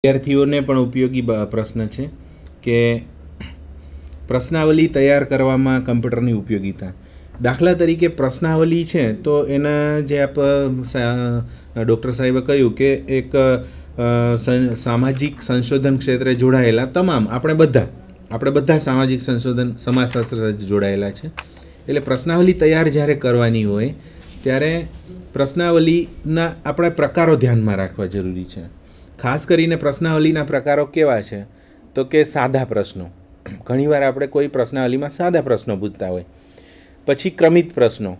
વિદ્યાર્થીઓને પણ ઉપયોગી પ્રશ્ન છે કે પ્રશ્નાવલી તૈયાર કરવામાં કમ્પ્યુટરની ઉપયોગીતા દાખલા તરીકે પ્રશ્નાવલી છે તો એના જે આપ ડૉક્ટર સાહેબે કહ્યું કે એક સામાજિક સંશોધન ક્ષેત્રે જોડાયેલા તમામ આપણે બધા આપણે બધા સામાજિક સંશોધન સમાજશાસ્ત્ર સાથે જોડાયેલા છે એટલે પ્રશ્નાવલી તૈયાર જ્યારે કરવાની હોય ત્યારે પ્રશ્નાવલીના આપણે પ્રકારો ધ્યાનમાં રાખવા જરૂરી છે ખાસ કરીને પ્રશ્નાવલીના પ્રકારો કેવા છે તો કે સાદા પ્રશ્નો ઘણીવાર આપણે કોઈ પ્રશ્નાવલીમાં સાદા પ્રશ્નો પૂછતા હોય પછી ક્રમિત પ્રશ્નો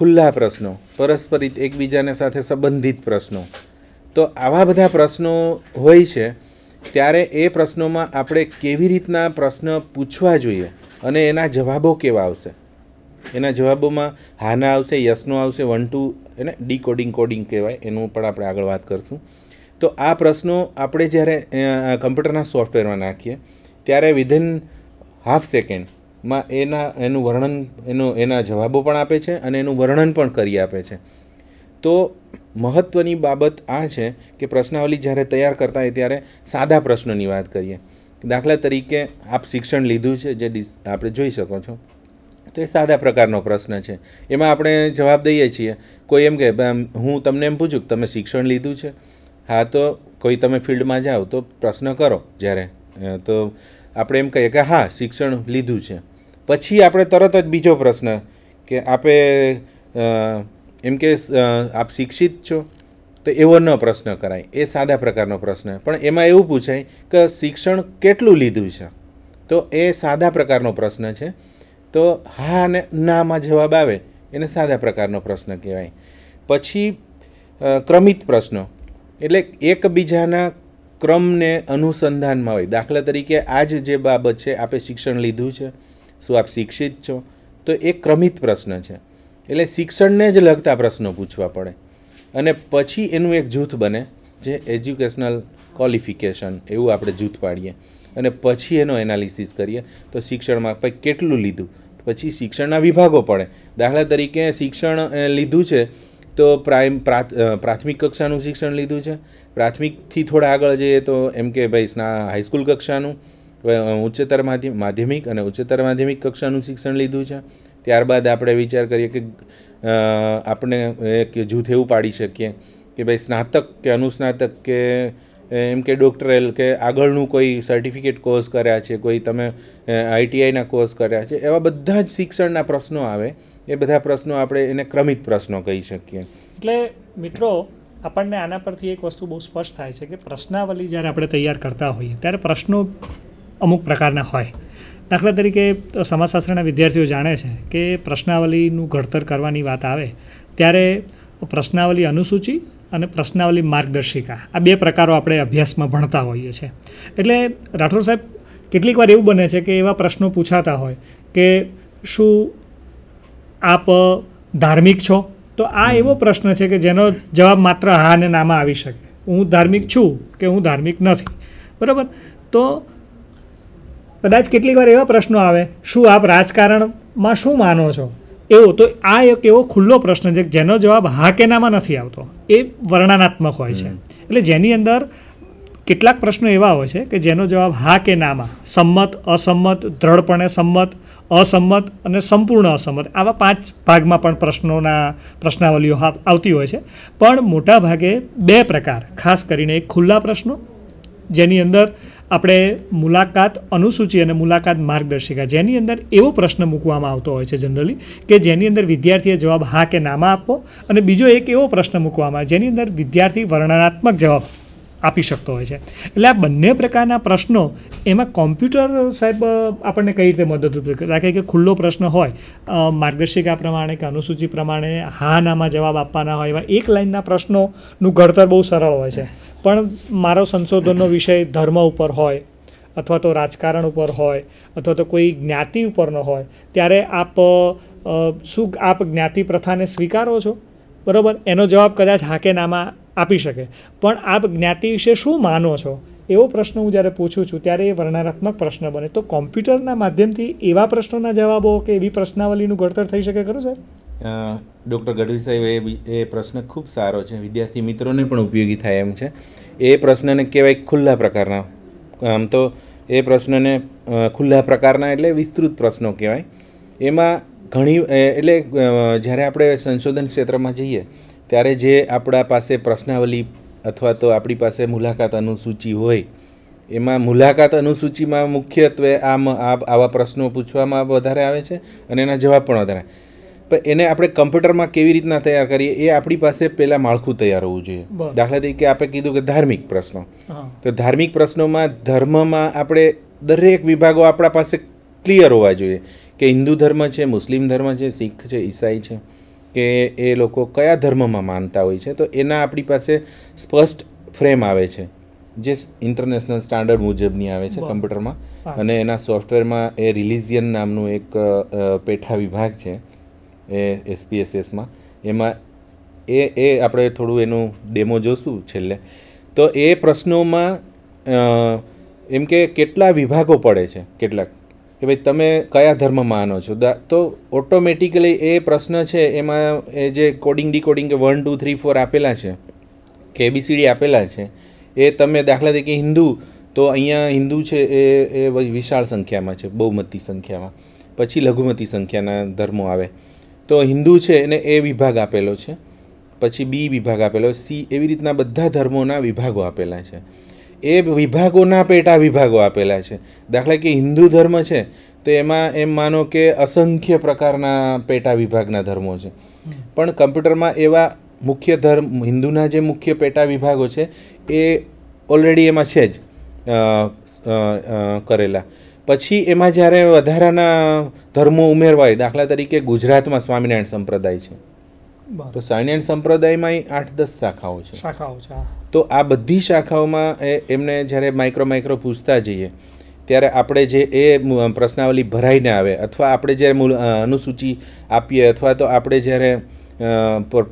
ખુલ્લા પ્રશ્નો પરસ્પરિત એકબીજાને સાથે સંબંધિત પ્રશ્નો તો આવા બધા પ્રશ્નો હોય છે ત્યારે એ પ્રશ્નોમાં આપણે કેવી રીતના પ્રશ્ન પૂછવા જોઈએ અને એના જવાબો કેવા આવશે એના જવાબોમાં હાના આવશે યસનો આવશે વન ટુ એને ડીકોડિંગ કોડિંગ કહેવાય એનું પણ આપણે આગળ વાત કરીશું તો આ પ્રશ્નો આપણે જ્યારે કમ્પ્યુટરના સોફ્ટવેરમાં નાખીએ ત્યારે વિધિન હાફ સેકન્ડમાં એના એનું વર્ણન એનો એના જવાબો પણ આપે છે અને એનું વર્ણન પણ કરી આપે છે તો મહત્ત્વની બાબત આ છે કે પ્રશ્નાવલી જ્યારે તૈયાર કરતા હોય ત્યારે સાદા પ્રશ્નોની વાત કરીએ દાખલા તરીકે આપ શિક્ષણ લીધું છે જે આપણે જોઈ શકો છો તો એ સાદા પ્રકારનો પ્રશ્ન છે એમાં આપણે જવાબ દઈએ છીએ કોઈ એમ કે હું તમને એમ પૂછું કે તમે શિક્ષણ લીધું છે હા તો કોઈ તમે ફિલ્ડમાં જાઓ તો પ્રશ્ન કરો જ્યારે તો આપણે એમ કહીએ કે હા શિક્ષણ લીધું છે પછી આપણે તરત જ બીજો પ્રશ્ન કે આપે એમ કે આપ શિક્ષિત છો તો એવો ન પ્રશ્ન કરાય એ સાદા પ્રકારનો પ્રશ્ન પણ એમાં એવું પૂછાય કે શિક્ષણ કેટલું લીધું છે તો એ સાદા પ્રકારનો પ્રશ્ન છે તો હા અને નામાં જવાબ આવે એને સાદા પ્રકારનો પ્રશ્ન કહેવાય પછી ક્રમિત પ્રશ્નો એટલે એકબીજાના ક્રમને અનુસંધાનમાં હોય દાખલા તરીકે આ જ જે બાબત છે આપે શિક્ષણ લીધું છે શું આપ શિક્ષિત છો તો એ ક્રમિત પ્રશ્ન છે એટલે શિક્ષણને જ લગતા પ્રશ્નો પૂછવા પડે અને પછી એનું એક જૂથ બને જે એજ્યુકેશનલ ક્વોલિફિકેશન એવું આપણે જૂથ પાડીએ અને પછી એનો એનાલિસિસ કરીએ તો શિક્ષણમાં પછી કેટલું લીધું પછી શિક્ષણના વિભાગો પડે દાખલા તરીકે શિક્ષણ લીધું છે તો પ્રાઇમ પ્રાથમિક કક્ષાનું શિક્ષણ લીધું છે પ્રાથમિકથી થોડા આગળ જઈએ તો એમ કે ભાઈ સ્ના હાઈસ્કૂલ કક્ષાનું ઉચ્ચતર માધ્યમિક અને ઉચ્ચતર માધ્યમિક કક્ષાનું શિક્ષણ લીધું છે ત્યારબાદ આપણે વિચાર કરીએ કે આપણે એક જૂથ એવું પાડી શકીએ કે ભાઈ સ્નાતક કે અનુસ્નાતક કે એમ કે ડોક્ટરેલ કે આગળનું કોઈ સર્ટિફિકેટ કોર્સ કર્યા છે કોઈ તમે આઈટીઆઈના કોર્સ કર્યા છે એવા બધા જ શિક્ષણના પ્રશ્નો આવે એ બધા પ્રશ્નો આપણે એને ક્રમિત પ્રશ્નો કહી શકીએ એટલે મિત્રો આપણને આના પરથી એક વસ્તુ બહુ સ્પષ્ટ થાય છે કે પ્રશ્નાવલી જ્યારે આપણે તૈયાર કરતા હોઈએ ત્યારે પ્રશ્નો અમુક પ્રકારના હોય દાખલા તરીકે સમાજશાસ્ત્રના વિદ્યાર્થીઓ જાણે છે કે પ્રશ્નાવલીનું ઘડતર કરવાની વાત આવે ત્યારે પ્રશ્નાવલી અનુસૂચિ અને પ્રશ્નાવલી માર્ગદર્શિકા આ બે પ્રકારો આપણે અભ્યાસમાં ભણતા હોઈએ છીએ એટલે રાઠોડ સાહેબ કેટલીક વાર એવું બને છે કે એવા પ્રશ્નો પૂછાતા હોય કે શું આપ ધાર્મિક છો તો આ એવો પ્રશ્ન છે કે જેનો જવાબ માત્ર હા અને નામાં આવી શકે હું ધાર્મિક છું કે હું ધાર્મિક નથી બરાબર તો કદાચ કેટલીક વાર એવા પ્રશ્નો આવે શું આપ રાજકારણમાં શું માનો છો એવો તો આ એક એવો ખુલ્લો પ્રશ્ન છે જેનો જવાબ હા કે નામાં નથી આવતો એ વર્ણનાત્મક હોય છે એટલે જેની અંદર કેટલાક પ્રશ્નો એવા હોય છે કે જેનો જવાબ હા કે નામાં સંમત અસંમત દ્રઢપણે સંમત અસંમત અને સંપૂર્ણ અસંમત આવા પાંચ ભાગમાં પણ પ્રશ્નોના પ્રશ્નાવલીઓ આવતી હોય છે પણ મોટા ભાગે બે પ્રકાર ખાસ કરીને એક ખુલ્લા પ્રશ્નો જેની અંદર આપણે મુલાકાત અનુસૂચિ અને મુલાકાત માર્ગદર્શિકા જેની અંદર એવો પ્રશ્ન મૂકવામાં આવતો હોય છે જનરલી કે જેની અંદર વિદ્યાર્થીએ જવાબ હા કે નામાં આપવો અને બીજો એક એવો પ્રશ્ન મૂકવામાં જેની અંદર વિદ્યાર્થી વર્ણનાત્મક જવાબ આપી શકતો હોય છે એટલે આ બંને પ્રકારના પ્રશ્નો એમાં કોમ્પ્યુટર સાહેબ આપણને કઈ રીતે મદદરૂપ રાખે કે ખુલ્લો પ્રશ્ન હોય માર્ગદર્શિકા પ્રમાણે કે અનુસૂચિ પ્રમાણે હા નામાં જવાબ આપવાના હોય એવા એક લાઇનના પ્રશ્નોનું ઘડતર બહુ સરળ હોય છે પણ મારો સંશોધનનો વિષય ધર્મ ઉપર હોય અથવા તો રાજકારણ ઉપર હોય અથવા તો કોઈ જ્ઞાતિ ઉપરનો હોય ત્યારે આપ શું આપ જ્ઞાતિ પ્રથાને સ્વીકારો છો બરાબર એનો જવાબ કદાચ હા કે નામાં આપી શકે પણ આપ જ્ઞાતિ વિશે શું માનો છો એવો પ્રશ્ન હું જ્યારે પૂછું છું ત્યારે એ વર્ણનાત્મક પ્રશ્ન બને તો કોમ્પ્યુટરના માધ્યમથી એવા પ્રશ્નોના જવાબો કે એવી પ્રશ્નાવલીનું ઘડતર થઈ શકે ખરું સર ડૉક્ટર ગઢવી સાહેબ એ એ પ્રશ્ન ખૂબ સારો છે વિદ્યાર્થી મિત્રોને પણ ઉપયોગી થાય એમ છે એ પ્રશ્નને કહેવાય ખુલ્લા પ્રકારના આમ તો એ પ્રશ્નને ખુલ્લા પ્રકારના એટલે વિસ્તૃત પ્રશ્નો કહેવાય એમાં ઘણી એટલે જ્યારે આપણે સંશોધન ક્ષેત્રમાં જઈએ ત્યારે જે આપણા પાસે પ્રશ્નાવલી અથવા તો આપણી પાસે મુલાકાત અનુસૂચિ હોય એમાં મુલાકાત અનુસૂચિમાં મુખ્યત્વે આમ આવા પ્રશ્નો પૂછવામાં વધારે આવે છે અને એના જવાબ પણ વધારે પણ એને આપણે કમ્પ્યુટરમાં કેવી રીતના તૈયાર કરીએ એ આપણી પાસે પહેલાં માળખું તૈયાર હોવું જોઈએ દાખલા તરીકે આપણે કીધું કે ધાર્મિક પ્રશ્નો તો ધાર્મિક પ્રશ્નોમાં ધર્મમાં આપણે દરેક વિભાગો આપણા પાસે ક્લિયર હોવા જોઈએ કે હિન્દુ ધર્મ છે મુસ્લિમ ધર્મ છે શીખ છે ઈસાઈ છે કે એ લોકો કયા ધર્મમાં માનતા હોય છે તો એના આપણી પાસે સ્પષ્ટ ફ્રેમ આવે છે જે ઇન્ટરનેશનલ સ્ટાન્ડર્ડ મુજબની આવે છે કમ્પ્યુટરમાં અને એના સોફ્ટવેરમાં એ રિલિજિયન નામનું એક પેઠા વિભાગ છે એ એસપીએસએસમાં એમાં એ એ આપણે થોડું એનું ડેમો જોશું છેલ્લે તો એ પ્રશ્નોમાં એમ કે કેટલા વિભાગો પડે છે કેટલાક કે ભાઈ તમે કયા ધર્મ માનો છો તો ઓટોમેટિકલી એ પ્રશ્ન છે એમાં એ જે કોડિંગ ડીકોડિંગ કે વન ટુ થ્રી ફોર આપેલા છે કે એબીસીડી આપેલા છે એ તમે દાખલા તરીકે હિન્દુ તો અહીંયા હિન્દુ છે એ એ વિશાળ સંખ્યામાં છે બહુમતી સંખ્યામાં પછી લઘુમતી સંખ્યાના ધર્મો આવે તો હિન્દુ છે એને એ વિભાગ આપેલો છે પછી બી વિભાગ આપેલો સી એવી રીતના બધા ધર્મોના વિભાગો આપેલા છે એ વિભાગોના પેટા વિભાગો આપેલા છે દાખલા કે હિન્દુ ધર્મ છે તો એમાં એમ માનો કે અસંખ્ય પ્રકારના પેટા વિભાગના ધર્મો છે પણ કમ્પ્યુટરમાં એવા મુખ્ય ધર્મ હિન્દુના જે મુખ્ય પેટા વિભાગો છે એ ઓલરેડી એમાં છે જ કરેલા પછી એમાં જ્યારે વધારાના ધર્મો ઉમેરવાય દાખલા તરીકે ગુજરાતમાં સ્વામિનારાયણ સંપ્રદાય છે તો સાયણ સંપ્રદાયમાં આઠ દસ શાખાઓ છે શાખાઓ છે તો આ બધી શાખાઓમાં એમને જ્યારે માઇક્રો માઇક્રો પૂછતા જઈએ ત્યારે આપણે જે એ પ્રશ્નાવલી ભરાઈને આવે અથવા આપણે જ્યારે મૂલ અનુસૂચિ આપીએ અથવા તો આપણે જ્યારે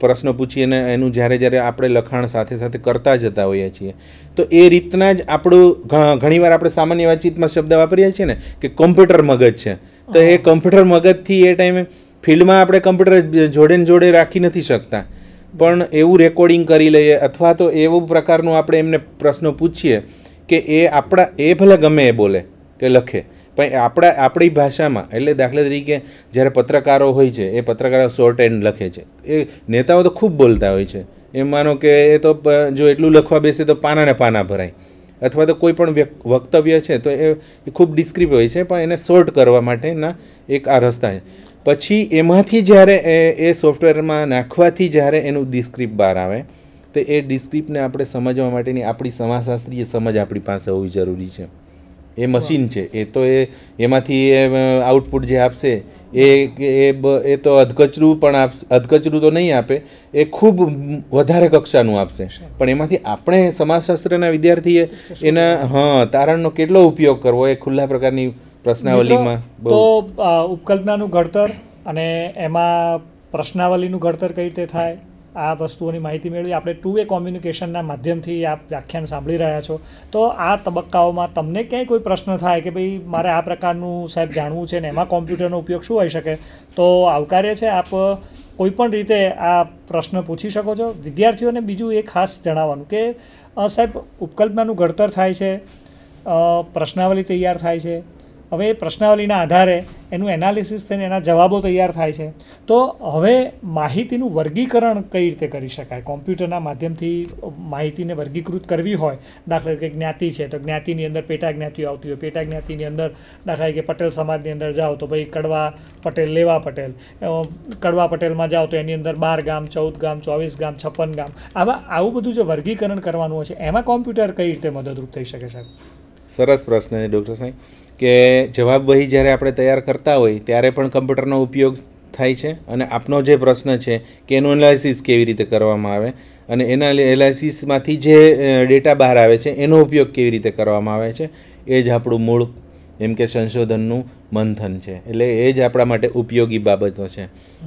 પ્રશ્નો પૂછી એનું જ્યારે જ્યારે આપણે લખાણ સાથે સાથે કરતા જતા હોઈએ છીએ તો એ રીતના જ આપણું ઘણીવાર આપણે સામાન્ય વાતચીતમાં શબ્દ વાપરીએ છીએ ને કે કોમ્પ્યુટર મગજ છે તો એ કોમ્પ્યુટર મગજથી એ ટાઈમે ફિલ્ડમાં આપણે કમ્પ્યુટર જોડે જોડે રાખી નથી શકતા પણ એવું રેકોર્ડિંગ કરી લઈએ અથવા તો એવો પ્રકારનું આપણે એમને પ્રશ્નો પૂછીએ કે એ આપણા એ ભલે ગમે એ બોલે કે લખે પણ આપણા આપણી ભાષામાં એટલે દાખલા તરીકે જ્યારે પત્રકારો હોય છે એ પત્રકારો શોર્ટ એન્ડ લખે છે એ નેતાઓ તો ખૂબ બોલતા હોય છે એમ માનો કે એ તો જો એટલું લખવા બેસે તો પાનાને પાના ભરાય અથવા તો કોઈ પણ વક્તવ્ય છે તો એ ખૂબ ડિસ્ક્રિપ્ટ હોય છે પણ એને શોર્ટ કરવા માટેના એક આ રસ્તા છે પછી એમાંથી જ્યારે એ એ સોફ્ટવેરમાં નાખવાથી જ્યારે એનું ડિસ્ક્રિપ્ટ બહાર આવે તો એ ડિસ્ક્રિપ્ટને આપણે સમજવા માટેની આપણી સમાજશાસ્ત્રીય સમજ આપણી પાસે હોવી જરૂરી છે એ મશીન છે એ તો એ એમાંથી એ આઉટપુટ જે આપશે એ એ એ તો અધકચરું પણ આપશે અધકચરું તો નહીં આપે એ ખૂબ વધારે કક્ષાનું આપશે પણ એમાંથી આપણે સમાજશાસ્ત્રના વિદ્યાર્થીએ એના હા તારણનો કેટલો ઉપયોગ કરવો એ ખુલ્લા પ્રકારની પ્રશ્નાવલીમાં તો ઉપકલ્પનાનું ઘડતર અને એમાં પ્રશ્નાવલીનું ઘડતર કઈ રીતે થાય આ વસ્તુઓની માહિતી મેળવી આપણે ટુ વે કોમ્યુનિકેશનના માધ્યમથી આ વ્યાખ્યાન સાંભળી રહ્યા છો તો આ તબક્કાઓમાં તમને ક્યાંય કોઈ પ્રશ્ન થાય કે ભાઈ મારે આ પ્રકારનું સાહેબ જાણવું છે ને એમાં કોમ્પ્યુટરનો ઉપયોગ શું હોઈ શકે તો આવકાર્ય છે આપ કોઈપણ રીતે આ પ્રશ્ન પૂછી શકો છો વિદ્યાર્થીઓને બીજું એ ખાસ જણાવવાનું કે સાહેબ ઉપકલ્પનાનું ઘડતર થાય છે પ્રશ્નાવલી તૈયાર થાય છે હવે પ્રશ્નાવલીના આધારે એનું એનાલિસિસ થઈને એના જવાબો તૈયાર થાય છે તો હવે માહિતીનું વર્ગીકરણ કઈ રીતે કરી શકાય કોમ્પ્યુટરના માધ્યમથી માહિતીને વર્ગીકૃત કરવી હોય દાખલા તરીકે જ્ઞાતિ છે તો જ્ઞાતિની અંદર પેટા જ્ઞાતિ આવતી હોય પેટા જ્ઞાતિની અંદર દાખલા તરીકે પટેલ સમાજની અંદર જાઓ તો ભાઈ કડવા પટેલ લેવા પટેલ કડવા પટેલમાં જાઓ તો એની અંદર બાર ગામ ચૌદ ગામ ચોવીસ ગામ છપ્પન ગામ આવા આવું બધું જે વર્ગીકરણ કરવાનું હોય છે એમાં કોમ્પ્યુટર કઈ રીતે મદદરૂપ થઈ શકે સાહેબ સરસ પ્રશ્ન છે ડૉક્ટર સાહેબ કે જવાબ વહી જ્યારે આપણે તૈયાર કરતા હોય ત્યારે પણ કમ્પ્યુટરનો ઉપયોગ થાય છે અને આપનો જે પ્રશ્ન છે કે એનું એનાલિસિસ કેવી રીતે કરવામાં આવે અને એના એનાલિસિસમાંથી જે ડેટા બહાર આવે છે એનો ઉપયોગ કેવી રીતે કરવામાં આવે છે એ જ આપણું મૂળ એમ કે સંશોધનનું મંથન છે એટલે એ જ આપણા માટે ઉપયોગી બાબતો છે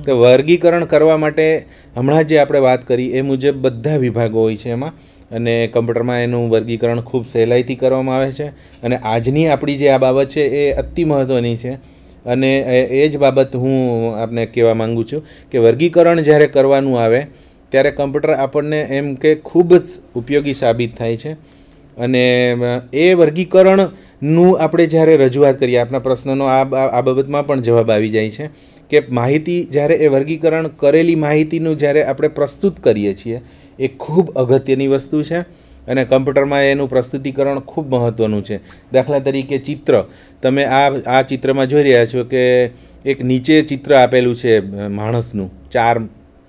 તો વર્ગીકરણ કરવા માટે હમણાં જે આપણે વાત કરી એ મુજબ બધા વિભાગો હોય છે એમાં અને કમ્પ્યુટરમાં એનું વર્ગીકરણ ખૂબ સહેલાઈથી કરવામાં આવે છે અને આજની આપણી જે આ બાબત છે એ અતિ મહત્ત્વની છે અને એ જ બાબત હું આપને કહેવા માગું છું કે વર્ગીકરણ જ્યારે કરવાનું આવે ત્યારે કમ્પ્યુટર આપણને એમ કે ખૂબ જ ઉપયોગી સાબિત થાય છે અને એ વર્ગીકરણનું આપણે જ્યારે રજૂઆત કરીએ આપણા પ્રશ્નનો આ આ બાબતમાં પણ જવાબ આવી જાય છે કે માહિતી જ્યારે એ વર્ગીકરણ કરેલી માહિતીનું જ્યારે આપણે પ્રસ્તુત કરીએ છીએ એ ખૂબ અગત્યની વસ્તુ છે અને કમ્પ્યુટરમાં એનું પ્રસ્તુતિકરણ ખૂબ મહત્ત્વનું છે દાખલા તરીકે ચિત્ર તમે આ આ ચિત્રમાં જોઈ રહ્યા છો કે એક નીચે ચિત્ર આપેલું છે માણસનું ચાર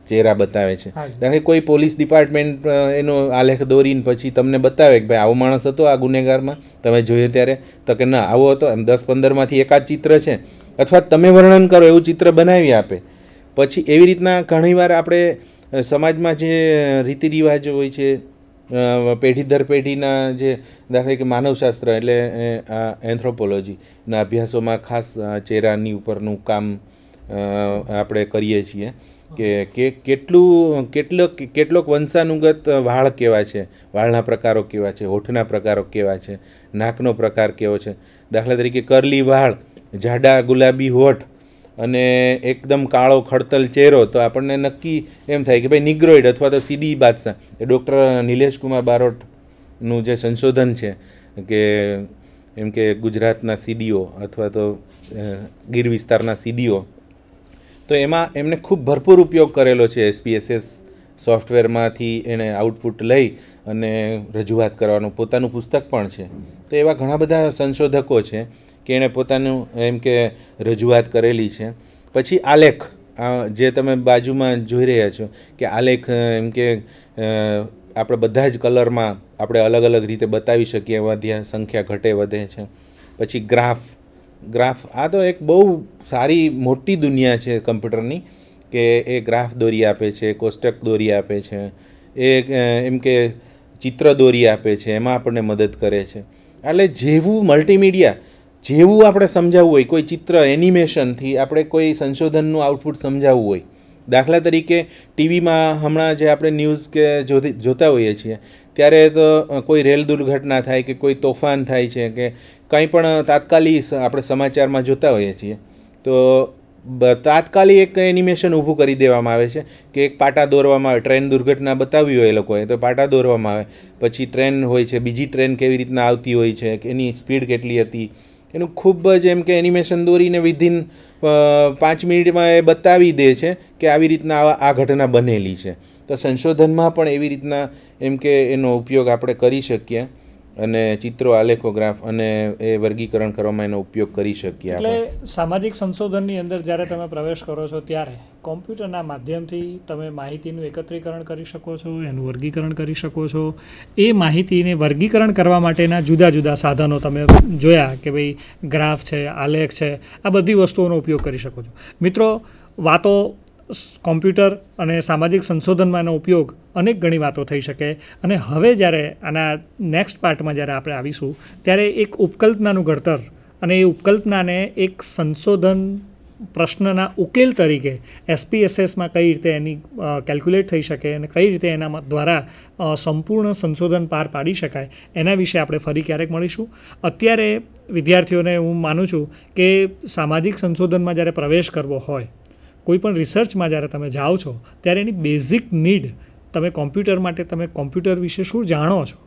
ચહેરા બતાવે છે કારણ કે કોઈ પોલીસ ડિપાર્ટમેન્ટ એનો આલેખ દોરીને પછી તમને બતાવે કે ભાઈ આવો માણસ હતો આ ગુનેગારમાં તમે જોયો ત્યારે તો કે ના આવો હતો એમ દસ પંદરમાંથી એકાદ ચિત્ર છે અથવા તમે વર્ણન કરો એવું ચિત્ર બનાવી આપે પછી એવી રીતના ઘણીવાર આપણે સમાજમાં જે રીતિ રિવાજો હોય છે પેઢી દર પેઢીના જે દાખલા કે માનવશાસ્ત્ર એટલે આ એન્થ્રોપોલોજીના અભ્યાસોમાં ખાસ ચહેરાની ઉપરનું કામ આપણે કરીએ છીએ કે કેટલું કેટલોક કેટલોક વંશાનુગત વાળ કેવા છે વાળના પ્રકારો કેવા છે હોઠના પ્રકારો કેવા છે નાકનો પ્રકાર કેવો છે દાખલા તરીકે કરલી વાળ જાડા ગુલાબી હોઠ અને એકદમ કાળો ખડતલ ચહેરો તો આપણને નક્કી એમ થાય કે ભાઈ નિગ્રોઇડ અથવા તો સીડી બાદશાહ એ ડૉક્ટર નિલેશ કુમાર બારોટનું જે સંશોધન છે કે એમ કે ગુજરાતના સીડીઓ અથવા તો ગીર વિસ્તારના સીડીઓ તો એમાં એમને ખૂબ ભરપૂર ઉપયોગ કરેલો છે એસપીએસએસ સોફ્ટવેરમાંથી એણે આઉટપુટ લઈ અને રજૂઆત કરવાનું પોતાનું પુસ્તક પણ છે તો એવા ઘણા બધા સંશોધકો છે કે એણે પોતાનું એમ કે રજૂઆત કરેલી છે પછી આલેખ જે તમે બાજુમાં જોઈ રહ્યા છો કે આલેખ એમ કે આપણે બધા જ કલરમાં આપણે અલગ અલગ રીતે બતાવી શકીએ એવા ત્યાં સંખ્યા ઘટે વધે છે પછી ગ્રાફ ગ્રાફ આ તો એક બહુ સારી મોટી દુનિયા છે કમ્પ્યુટરની કે એ ગ્રાફ દોરી આપે છે કોષ્ટક દોરી આપે છે એ એમ કે ચિત્ર દોરી આપે છે એમાં આપણને મદદ કરે છે એટલે જેવું મલ્ટીમીડિયા જેવું આપણે સમજાવવું હોય કોઈ ચિત્ર એનિમેશનથી આપણે કોઈ સંશોધનનું આઉટપુટ સમજાવવું હોય દાખલા તરીકે ટીવીમાં હમણાં જે આપણે ન્યૂઝ કે જોતા હોઈએ છીએ ત્યારે તો કોઈ રેલ દુર્ઘટના થાય કે કોઈ તોફાન થાય છે કે કંઈ પણ તાત્કાલિક આપણે સમાચારમાં જોતા હોઈએ છીએ તો તાત્કાલિક એક એનિમેશન ઊભું કરી દેવામાં આવે છે કે એક પાટા દોરવામાં આવે ટ્રેન દુર્ઘટના બતાવી હોય એ લોકોએ તો પાટા દોરવામાં આવે પછી ટ્રેન હોય છે બીજી ટ્રેન કેવી રીતના આવતી હોય છે કે એની સ્પીડ કેટલી હતી એનું ખૂબ જ એમ કે એનિમેશન દોરીને વિધિન પાંચ મિનિટમાં એ બતાવી દે છે કે આવી રીતના આ ઘટના બનેલી છે તો સંશોધનમાં પણ એવી રીતના એમ કે એનો ઉપયોગ આપણે કરી શકીએ અને ચિત્રો આલેખોગ્રાફ અને એ વર્ગીકરણ કરવામાં એનો ઉપયોગ કરી શકીએ એટલે સામાજિક સંશોધનની અંદર જ્યારે તમે પ્રવેશ કરો છો ત્યારે કોમ્પ્યુટરના માધ્યમથી તમે માહિતીનું એકત્રીકરણ કરી શકો છો એનું વર્ગીકરણ કરી શકો છો એ માહિતીને વર્ગીકરણ કરવા માટેના જુદા જુદા સાધનો તમે જોયા કે ભાઈ ગ્રાફ છે આલેખ છે આ બધી વસ્તુઓનો ઉપયોગ કરી શકો છો મિત્રો વાતો કોમ્પ્યુટર અને સામાજિક સંશોધનમાં એનો ઉપયોગ અનેક ઘણી વાતો થઈ શકે અને હવે જ્યારે આના નેક્સ્ટ પાર્ટમાં જ્યારે આપણે આવીશું ત્યારે એક ઉપકલ્પનાનું ઘડતર અને એ ઉપકલ્પનાને એક સંશોધન પ્રશ્નના ઉકેલ તરીકે એસપીએસએસમાં કઈ રીતે એની કેલ્ક્યુલેટ થઈ શકે અને કઈ રીતે એના દ્વારા સંપૂર્ણ સંશોધન પાર પાડી શકાય એના વિશે આપણે ફરી ક્યારેક મળીશું અત્યારે વિદ્યાર્થીઓને હું માનું છું કે સામાજિક સંશોધનમાં જ્યારે પ્રવેશ કરવો હોય કોઈપણ રિસર્ચમાં જ્યારે તમે જાઓ છો ત્યારે એની બેઝિક નીડ તમે કોમ્પ્યુટર માટે તમે કોમ્પ્યુટર વિશે શું જાણો છો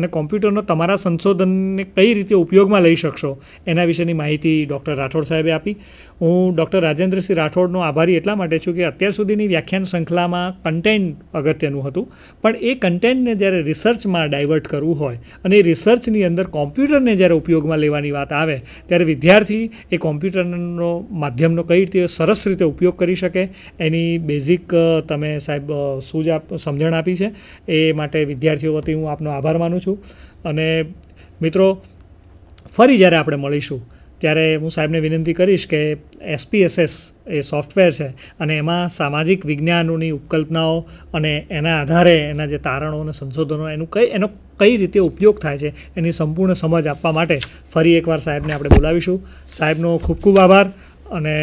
અને કોમ્પ્યુટરનો તમારા સંશોધનને કઈ રીતે ઉપયોગમાં લઈ શકશો એના વિશેની માહિતી ડૉક્ટર રાઠોડ સાહેબે આપી હું ડૉક્ટર રાજેન્દ્રસિંહ રાઠોડનો આભારી એટલા માટે છું કે અત્યાર સુધીની વ્યાખ્યાન શૃંખલામાં કન્ટેન્ટ અગત્યનું હતું પણ એ કન્ટેન્ટને જ્યારે રિસર્ચમાં ડાયવર્ટ કરવું હોય અને એ રિસર્ચની અંદર કોમ્પ્યુટરને જ્યારે ઉપયોગમાં લેવાની વાત આવે ત્યારે વિદ્યાર્થી એ કોમ્પ્યુટરનો માધ્યમનો કઈ રીતે સરસ રીતે ઉપયોગ કરી શકે એની બેઝિક તમે સાહેબ સૂજ આપ સમજણ આપી છે એ માટે વિદ્યાર્થીઓ વતી હું આપનો આભાર માનું છું અને મિત્રો ફરી જ્યારે આપણે મળીશું ત્યારે હું સાહેબને વિનંતી કરીશ કે એસપીએસએસ એ સોફ્ટવેર છે અને એમાં સામાજિક વિજ્ઞાનોની ઉપકલ્પનાઓ અને એના આધારે એના જે તારણો અને સંશોધનો એનું કઈ એનો કઈ રીતે ઉપયોગ થાય છે એની સંપૂર્ણ સમજ આપવા માટે ફરી એકવાર સાહેબને આપણે બોલાવીશું સાહેબનો ખૂબ ખૂબ આભાર અને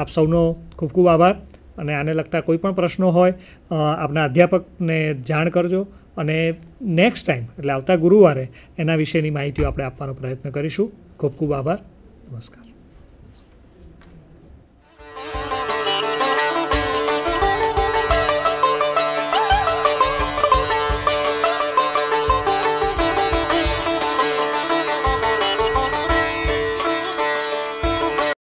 આપ સૌનો ખૂબ ખૂબ આભાર અને આને લગતા કોઈ પણ પ્રશ્નો હોય આપના અધ્યાપકને જાણ કરજો અને નેક્સ્ટ ટાઈમ એટલે આવતા ગુરુવારે એના વિશેની માહિતીઓ આપણે આપવાનો પ્રયત્ન કરીશું ખૂબ ખૂબ આભાર नमस्कार